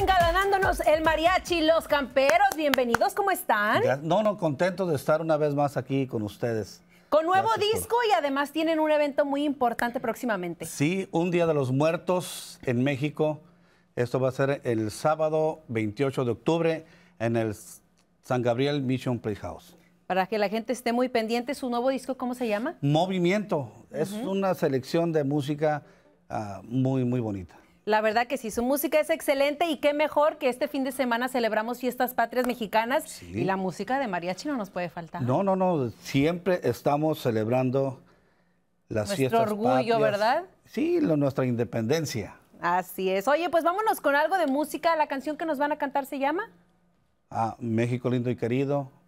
engalanándonos el mariachi, los camperos. Bienvenidos, ¿cómo están? No, no, contento de estar una vez más aquí con ustedes. Con nuevo disco y además tienen un evento muy importante próximamente. Sí, un Día de los Muertos en México. Esto va a ser el sábado 28 de octubre en el San Gabriel Mission Playhouse. Para que la gente esté muy pendiente, su nuevo disco, ¿cómo se llama? Movimiento. Es una selección de música ah, muy, muy bonita. La verdad que sí, su música es excelente y qué mejor que este fin de semana celebramos fiestas patrias mexicanas y la música de mariachi no nos puede faltar. No, no, no, siempre estamos celebrando las Nuestro orgullo, ¿verdad? Sí, nuestra independencia. Así es. Oye, pues vámonos con algo de música. La canción que nos van a cantar se llama. Ah, México lindo y querido,